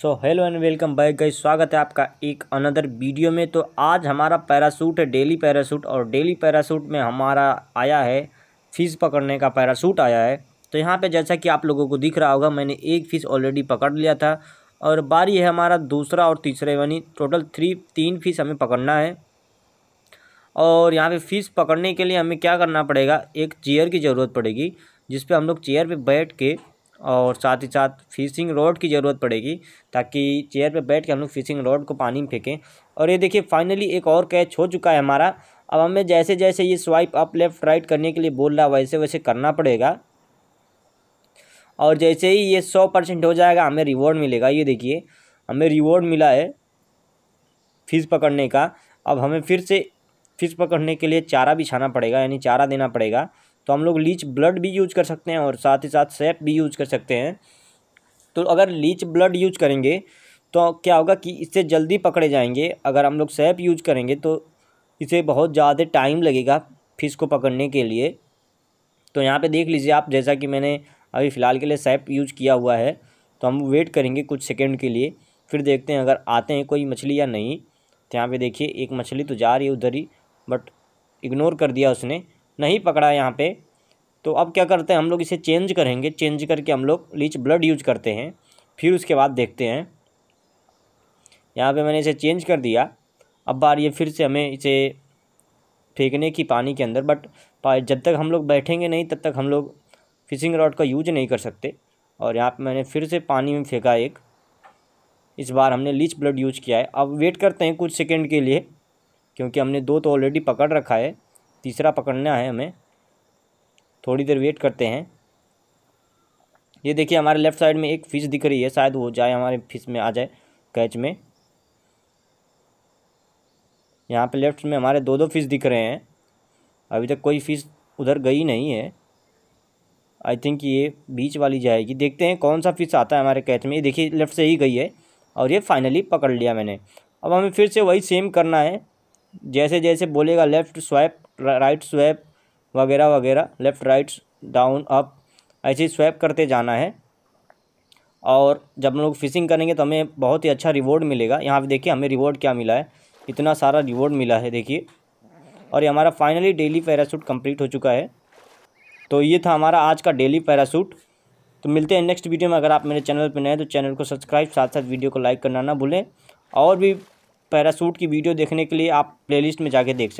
so hello and welcome back guys स्वागत है आपका एक अनदर वीडियो में तो आज हमारा पैरासूट है डेली पैरासूट और डेली पैरासूट में हमारा आया है फ़िश पकड़ने का पैरासूट आया है तो यहाँ पे जैसा कि आप लोगों को दिख रहा होगा मैंने एक फ़िश ऑलरेडी पकड़ लिया था और बारी है हमारा दूसरा और तीसरे यानी टोटल थ्री तीन फ़िश हमें पकड़ना है और यहाँ पे फ़िश पकड़ने के लिए हमें क्या करना पड़ेगा एक चेयर की ज़रूरत पड़ेगी जिस हम लोग चेयर पे बैठ के और साथ ही साथ फिशिंग रोड की ज़रूरत पड़ेगी ताकि चेयर पे बैठ के हम लोग फिशिंग रोड को पानी में फेंकें और ये देखिए फाइनली एक और कैच हो चुका है हमारा अब हमें जैसे जैसे ये स्वाइप अप लेफ़्ट राइट करने के लिए बोल रहा है वैसे वैसे करना पड़ेगा और जैसे ही ये सौ परसेंट हो जाएगा हमें रिवॉर्ड मिलेगा ये देखिए हमें रिवॉर्ड मिला है फिश पकड़ने का अब हमें फिर से फिश पकड़ने के लिए चारा बिछाना पड़ेगा यानी चारा देना पड़ेगा तो हम लोग लीच ब्लड भी यूज कर सकते हैं और साथ ही साथ सेप भी यूज कर सकते हैं तो अगर लीच ब्लड यूज करेंगे तो क्या होगा कि इससे जल्दी पकड़े जाएंगे अगर हम लोग सेप यूज करेंगे तो इसे बहुत ज़्यादा टाइम लगेगा फिश को पकड़ने के लिए तो यहाँ पे देख लीजिए आप जैसा कि मैंने अभी फ़िलहाल के लिए सैप यूज किया हुआ है तो हम वेट करेंगे कुछ सेकेंड के लिए फिर देखते हैं अगर आते हैं कोई मछली या नहीं तो यहाँ पे देखिए एक मछली तो जा रही है उधर ही बट इग्नोर कर दिया उसने नहीं पकड़ा यहाँ पे तो अब क्या करते हैं हम लोग इसे चेंज करेंगे चेंज करके हम लोग लीच ब्लड यूज करते हैं फिर उसके बाद देखते हैं यहाँ पे मैंने इसे चेंज कर दिया अब बार ये फिर से हमें इसे फेंकने की पानी के अंदर बट जब तक हम लोग बैठेंगे नहीं तब तक हम लोग फिशिंग रॉड का यूज नहीं कर सकते और यहाँ पर मैंने फिर से पानी में फेंका एक इस बार हमने लीच ब्लड यूज किया है अब वेट करते हैं कुछ सेकेंड के लिए क्योंकि हमने दो तो ऑलरेडी पकड़ रखा है तीसरा पकड़ना है हमें थोड़ी देर वेट करते हैं ये देखिए हमारे लेफ़्ट साइड में एक फ़िश दिख रही है शायद वो जाए हमारे फिश में आ जाए कैच में यहाँ पे लेफ़्ट में हमारे दो दो फिश दिख रहे हैं अभी तक कोई फ़िश उधर गई नहीं है आई थिंक ये बीच वाली जाएगी देखते हैं कौन सा फिश आता है हमारे कैच में ये देखिए लेफ़्ट से ही गई है और ये फाइनली पकड़ लिया मैंने अब हमें फिर से वही सेम करना है जैसे जैसे बोलेगा लेफ़्ट स्वाइप राइट स्वैप वगैरह वगैरह लेफ़्ट राइट डाउन अप ऐसे स्वैप करते जाना है और जब हम लोग फिशिंग करेंगे तो हमें बहुत ही अच्छा रिवॉर्ड मिलेगा यहाँ पर देखिए हमें रिवॉर्ड क्या मिला है इतना सारा रिवॉर्ड मिला है देखिए और ये हमारा फाइनली डेली पैरासूट कंप्लीट हो चुका है तो ये था हमारा आज का डेली पैरासूट तो मिलते हैं नेक्स्ट वीडियो में अगर आप मेरे चैनल पर नए तो चैनल को सब्सक्राइब साथ साथ वीडियो को लाइक करना ना भूलें और भी पैराशूट की वीडियो देखने के लिए आप प्लेलिस्ट में जाके देख सकते